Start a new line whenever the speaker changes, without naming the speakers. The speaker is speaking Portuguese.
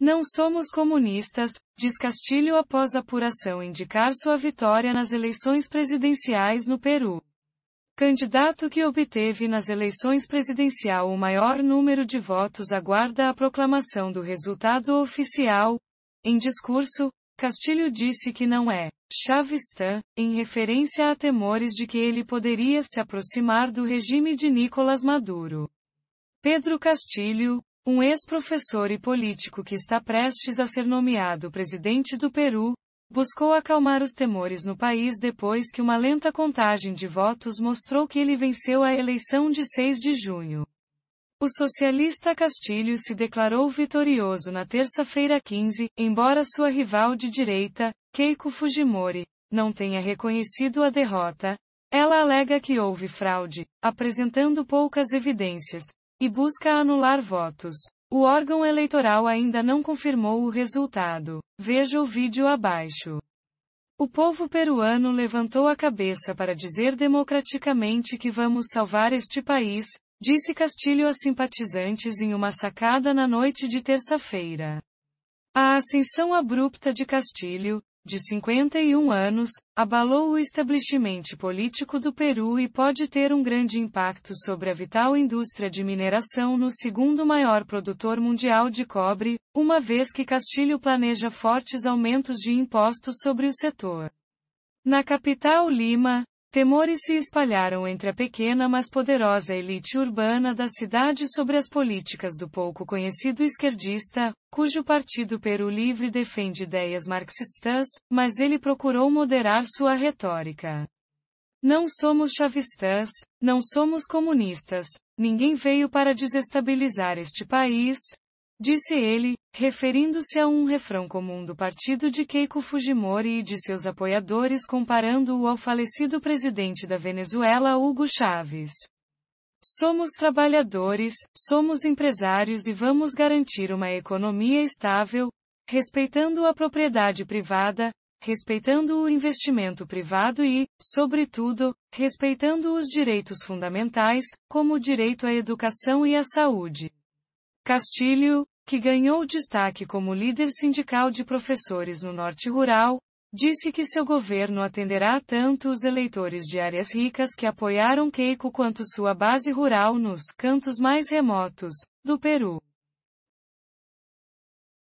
Não somos comunistas, diz Castilho após apuração indicar sua vitória nas eleições presidenciais no Peru. Candidato que obteve nas eleições presidencial o maior número de votos aguarda a proclamação do resultado oficial. Em discurso, Castilho disse que não é chavistã, em referência a temores de que ele poderia se aproximar do regime de Nicolás Maduro. Pedro Castilho, um ex-professor e político que está prestes a ser nomeado presidente do Peru, buscou acalmar os temores no país depois que uma lenta contagem de votos mostrou que ele venceu a eleição de 6 de junho. O socialista Castilho se declarou vitorioso na terça-feira 15, embora sua rival de direita, Keiko Fujimori, não tenha reconhecido a derrota. Ela alega que houve fraude, apresentando poucas evidências, e busca anular votos. O órgão eleitoral ainda não confirmou o resultado. Veja o vídeo abaixo. O povo peruano levantou a cabeça para dizer democraticamente que vamos salvar este país, disse Castilho a simpatizantes em uma sacada na noite de terça-feira. A ascensão abrupta de Castilho, de 51 anos, abalou o estabelecimento político do Peru e pode ter um grande impacto sobre a vital indústria de mineração no segundo maior produtor mundial de cobre, uma vez que Castilho planeja fortes aumentos de impostos sobre o setor. Na capital Lima, Temores se espalharam entre a pequena mas poderosa elite urbana da cidade sobre as políticas do pouco conhecido esquerdista, cujo partido Peru Livre defende ideias marxistas, mas ele procurou moderar sua retórica. Não somos chavistas, não somos comunistas, ninguém veio para desestabilizar este país, Disse ele, referindo-se a um refrão comum do partido de Keiko Fujimori e de seus apoiadores comparando-o ao falecido presidente da Venezuela Hugo Chávez. Somos trabalhadores, somos empresários e vamos garantir uma economia estável, respeitando a propriedade privada, respeitando o investimento privado e, sobretudo, respeitando os direitos fundamentais, como o direito à educação e à saúde. Castilho, que ganhou destaque como líder sindical de professores no Norte Rural, disse que seu governo atenderá tanto os eleitores de áreas ricas que apoiaram Keiko quanto sua base rural nos cantos mais remotos do Peru.